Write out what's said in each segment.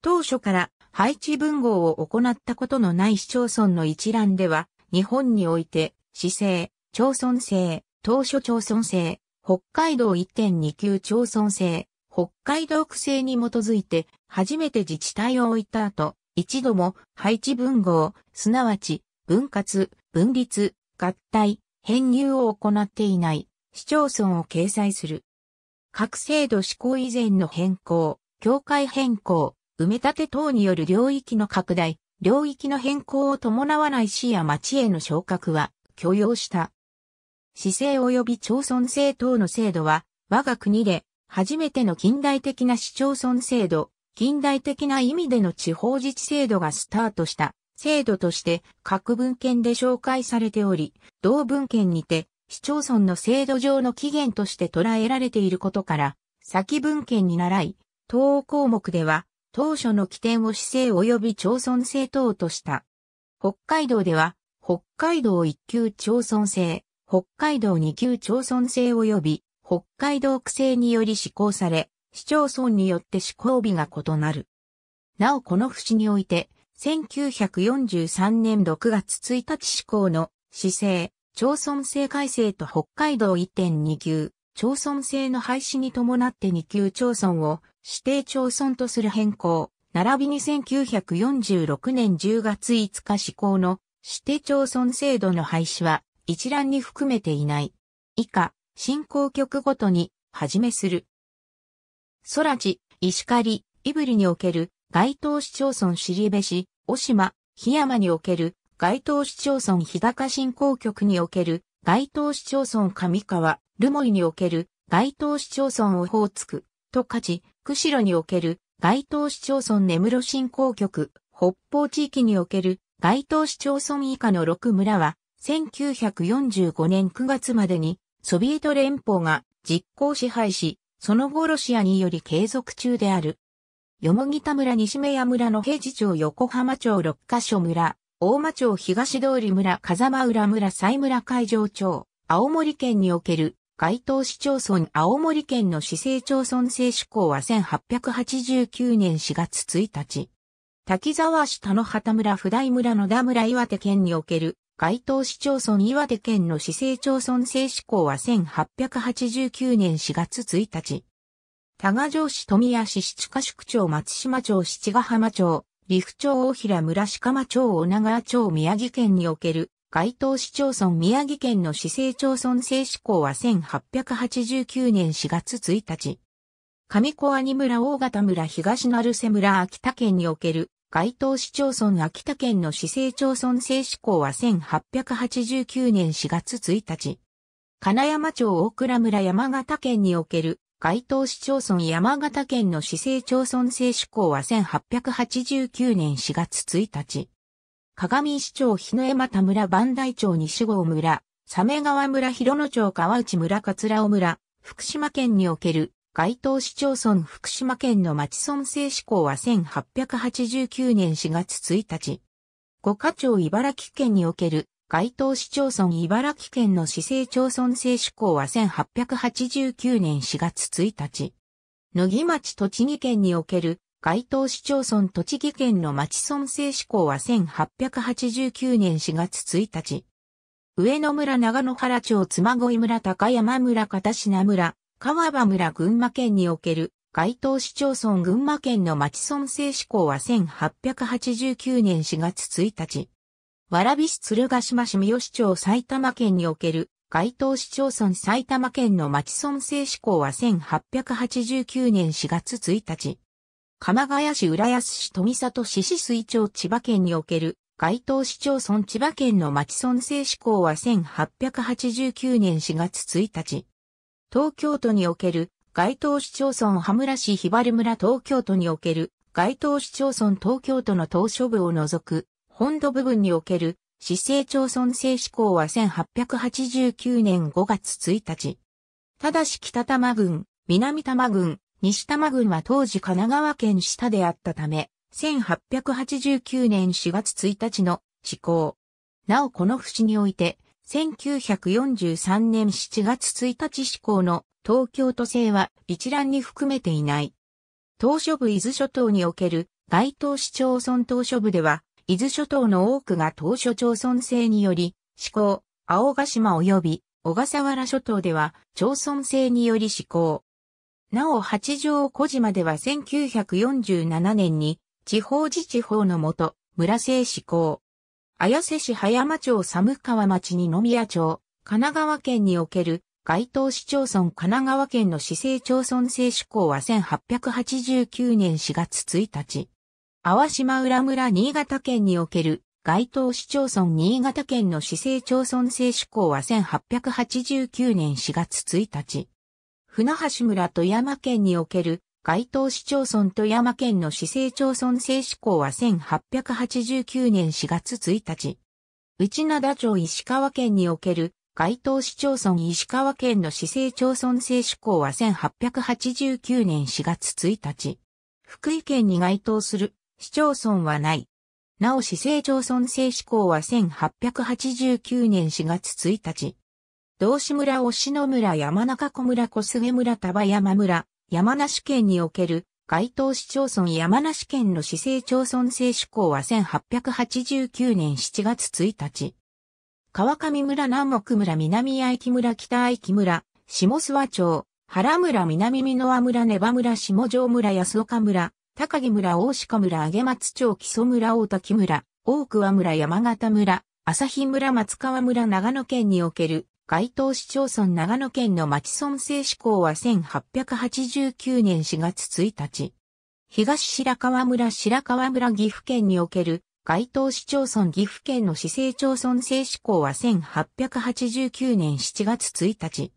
当初から配置文号を行ったことのない市町村の一覧では、日本において、市政、町村制、当初町村制、北海道1.29町村制、北海道区制に基づいて、初めて自治体を置いた後、一度も配置文号、すなわち、分割、分立、合体、編入を行っていない市町村を掲載する。各制度施行以前の変更、境界変更、埋め立て等による領域の拡大、領域の変更を伴わない市や町への昇格は許容した。市政及び町村政等の制度は、我が国で初めての近代的な市町村制度、近代的な意味での地方自治制度がスタートした制度として各文献で紹介されており、同文献にて市町村の制度上の起源として捉えられていることから、先文献に倣い、東項目では当初の起点を市政及び町村政党とした。北海道では、北海道1級町村制、北海道2級町村制及び北海道区制により施行され、市町村によって施行日が異なる。なおこの節において、1943年6月1日施行の市政、町村制改正と北海道1.2級、町村制の廃止に伴って2級町村を指定町村とする変更、並びに1946年10月5日施行の指定町村制度の廃止は一覧に含めていない。以下、振興局ごとに、はじめする。空地、石狩、イブリにおける、該当市町村尻部市、小島、檜山における、該当市町村日高振興局における、該当市町村上川、留萌における、該当市町村オホーツク、十勝、釧路における該当市町村根室振興局、北方地域における該当市町村以下の6村は、1945年9月までにソビエト連邦が実行支配し、その後ロシアにより継続中である。よもぎ田村西目屋村の平治町横浜町六ヶ所村、大間町東通村風間浦村西村海上町、青森県における該当市町村青森県の市政町村制施行は1889年4月1日。滝沢市田野畑村普代村野田村岩手県における該当市町村岩手県の市政町村制施行は1889年4月1日。多賀城市富谷市七ヶ宿町松島町七ヶ浜町、利府町大平村鹿間町女川町宮城県における該当市町村宮城県の市政町村制施行は1889年4月1日。上小阿仁村大型村東成瀬村秋田県における該当市町村秋田県の市政町村制施行は1889年4月1日。金山町大倉村山形県における該当市町村山形県の市政町村制施行は1889年4月1日。鏡市町日の江又村万代町西郷村、鮫川村広野町川内村桂尾村、福島県における該当市町村福島県の町村制施行は1889年4月1日。五課町茨城県における該当市町村茨城県の市政町村制施行は1889年4月1日。野木町栃木県における該当市町村栃木県の町村制施行は1889年4月1日。上野村長野原町妻恋村高山村片品村、川場村群馬県における該当市町村群馬県の町村制施行は1889年4月1日。蕨市鶴ヶ島市三好町埼玉県における該当市町村埼玉県の町村制施行は1889年4月1日。鎌ヶ谷市浦安市富里市市水町千葉県における該当市町村千葉県の町村制施行は1889年4月1日。東京都における該当市町村羽村市日原村東京都における該当市町村東京都の島しょ部を除く本土部分における市政町村制施行は1889年5月1日。ただし北多摩郡、南多摩郡、西多摩郡は当時神奈川県下であったため、1889年4月1日の施行。なおこの節において、1943年7月1日施行の東京都政は一覧に含めていない。島嶼部伊豆諸島における該当市町村島嶼部では、伊豆諸島の多くが島初町村制により、施行、青ヶ島及び小笠原諸島では町村制により施行。なお八丈小島では1947年に地方自治法のもと村制施行。綾瀬市葉山町寒川町に野宮町、神奈川県における該当市町村神奈川県の市政町村制施行は1889年4月1日。淡島浦村新潟県における該当市町村新潟県の市政町村制施行は1889年4月1日。船橋村富山県における該当市町村富山県の市政町村制施行は1889年4月1日。内灘町石川県における該当市町村石川県の市政町村制施行は1889年4月1日。福井県に該当する市町村はない。なお市政町村制施行は1889年4月1日。道志村、忍野村、山中湖村、小菅村、丹波山村、山梨県における、該当市町村山梨県の市政町村制施行は1889年7月1日。川上村、南北村、南八木村、北八木村、下諏訪町、原村、南美濃村、根場村、下城村、安岡村、高木村、大鹿村、上松町、木曽村、大滝村、大桑村、山形村、朝日村、松川村、長野県における該当市町村長野県の町村制施行は1889年4月1日。東白川村白川村岐阜県における該当市町村岐阜県の市政町村制施行は1889年7月1日。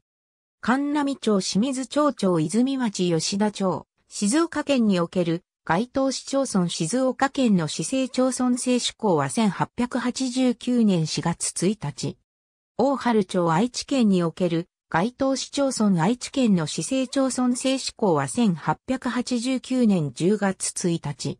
神波町清水町町泉町吉田町、静岡県における該当市町村静岡県の市政町村制施行は1889年4月1日。大春町愛知県における該当市町村愛知県の市政町村制施行は1889年10月1日。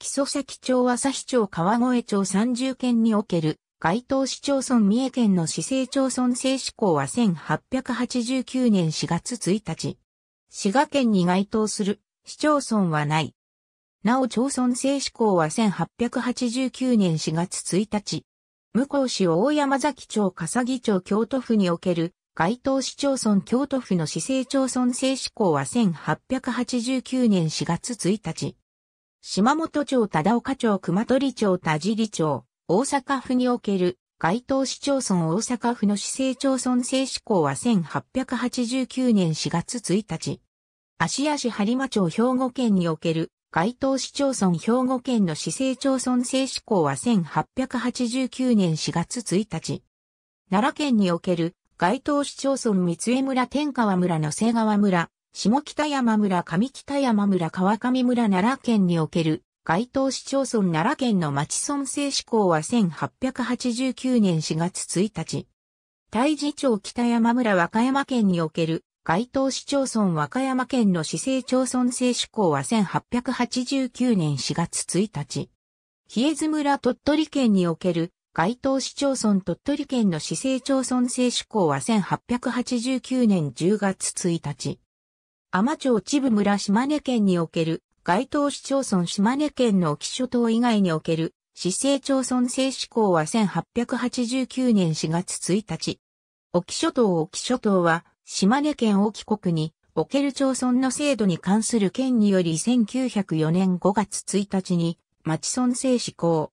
木曽崎町日町川越町三重県における該当市町村三重県の市政町村制施行は1889年4月1日。滋賀県に該当する市町村はない。なお町村制施行は1889年4月1日。向こう市大山崎町笠木町京都府における該当市町村京都府の市政町村制施行は1889年4月1日。島本町忠岡町熊取町田尻町、大阪府における該当市町村大阪府の市政町村制施行は1889年4月1日。芦屋市播磨町兵庫県における該当市町村兵庫県の市政町村制施行は1889年4月1日。奈良県における該当市町村三重村天川村の瀬川村、下北山村上北山村川上村奈良県における該当市町村奈良県の町村制施行は1889年4月1日。大治町北山村和歌山県における該当市町村和歌山県の市政町村制施行は1889年4月1日。比江津村鳥取県における該当市町村鳥取県の市政町村制施行は1889年10月1日。天町千部村島根県における該当市町村島根県の沖諸島以外における市政町村制施行は1889年4月1日。沖諸島沖諸島は島根県沖国における町村の制度に関する県により1904年5月1日に町村制施行。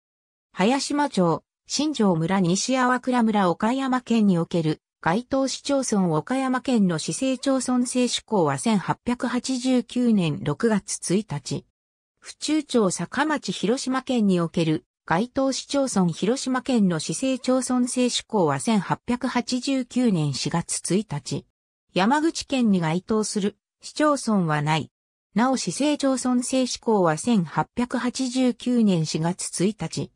林島町、新城村西淡倉村岡山県における該当市町村岡山県の市政町村制施行は1889年6月1日。府中町坂町広島県における該当市町村広島県の市政町村制施行は1889年4月1日。山口県に該当する市町村はない。なお市政町村制施行は1889年4月1日。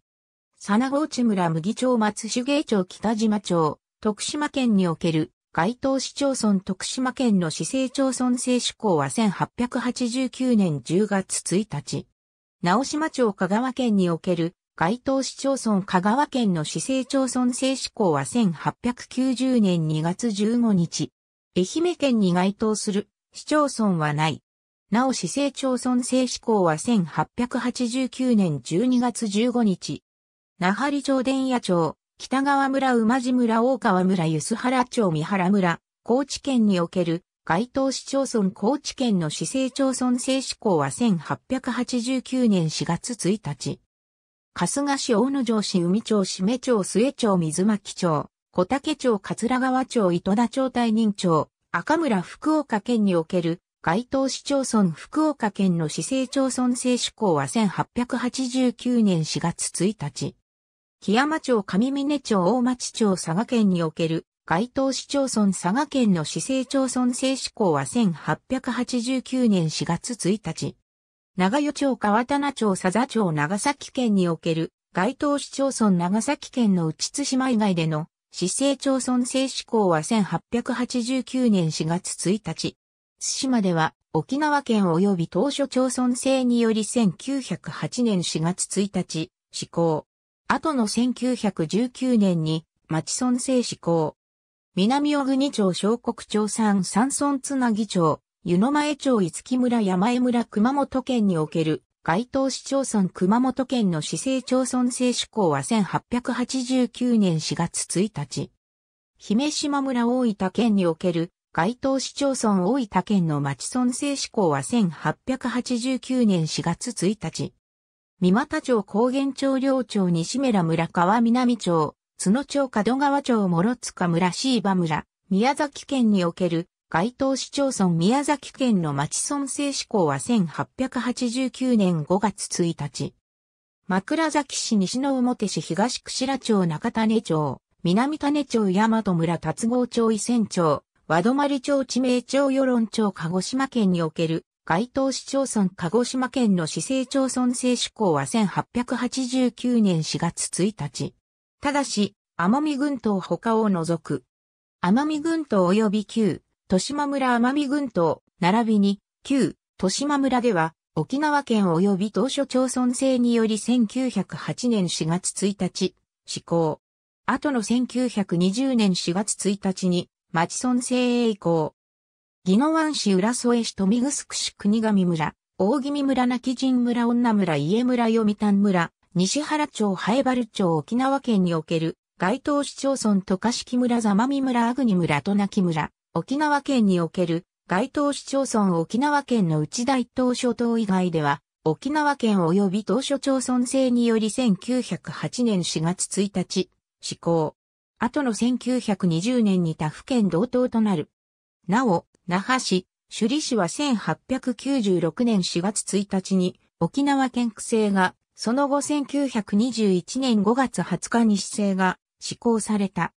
佐郷地村麦町松芸町北島町、徳島県における該当市町村徳島県の市政町村制施行は1889年10月1日。直島町香川県における該当市町村香川県の市政町村制施行は1890年2月15日。愛媛県に該当する市町村はない。なお市政町村制施行は1889年12月15日。那覇里町伝野町、北川村馬路村大川村梼原町三原村、高知県における該当市町村高知県の市政町村制施行は1889年4月1日。春日市大野城市海町締め町末町水巻町、小竹町桂川町糸田町大任町、赤村福岡県における該当市町村福岡県の市政町村制施行は1889年4月1日。木山町上峰町大町町佐賀県における該当市町村佐賀県の市政町村制施行は1889年4月1日。長与町川棚町佐々町長崎県における該当市町村長崎県の内津島以外での市政町村制施行は1889年4月1日。津島では沖縄県及び当初町村制により1908年4月1日施行。後の1919年に町村制施行。南小国町小国町山山村つなぎ町、湯前町五木村山江村熊本県における該当市町村熊本県の市政町村制施行は1889年4月1日。姫島村大分県における該当市町村大分県の町村制施行は1889年4月1日。三股町高原町両町西村村川南町、津野町門川町諸塚村椎葉村、宮崎県における該当市町村宮崎県の町村制志向は1889年5月1日。枕崎市西之表市東串良町中種町、南種町大和村達郷町伊仙町、和泊町地名町与論町鹿児島県における該当市町村鹿児島県の市政町村制志向は1889年4月1日。ただし、奄美群島他を除く。奄美群島及び旧豊島村奄美群島、並びに、旧、豊島村では、沖縄県及び当初町村制により1908年4月1日、施行。後の1920年4月1日に、町村制へ移行。宜野湾市浦添市富城市国神村、大宜味村泣人村女村家村読谷村、西原町早原町沖縄県における、該当市町村渡嘉敷村座間見村アグニ村と泣村、沖縄県における該当市町村沖縄県の内大東諸島以外では、沖縄県及び当初町村制により1908年4月1日、施行。後の1920年に他府県同等となる。なお、那覇市、首里市は1896年4月1日に沖縄県区制が、その後1921年5月20日に市制が施行された。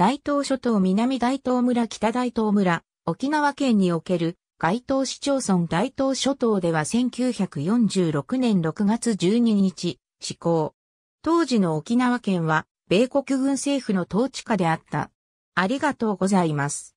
大東諸島南大東村北大東村、沖縄県における該当市町村大東諸島では1946年6月12日、施行。当時の沖縄県は、米国軍政府の統治下であった。ありがとうございます。